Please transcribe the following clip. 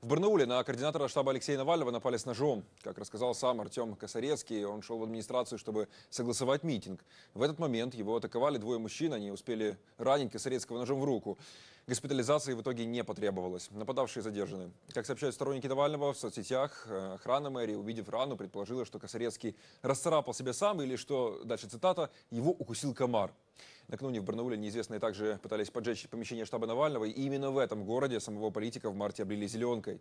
В Барнауле на координатора штаба Алексея Навального напали с ножом. Как рассказал сам Артем Косарецкий, он шел в администрацию, чтобы согласовать митинг. В этот момент его атаковали двое мужчин, они успели ранить Косарецкого ножом в руку. Госпитализации в итоге не потребовалось. Нападавшие задержаны. Как сообщают сторонники Навального в соцсетях, э, охрана мэрии, увидев рану, предположила, что Косарецкий расцарапал себя сам или, что, дальше цитата, его укусил комар. Накануне в Барнауле неизвестные также пытались поджечь помещение штаба Навального. И именно в этом городе самого политика в марте облили зеленкой.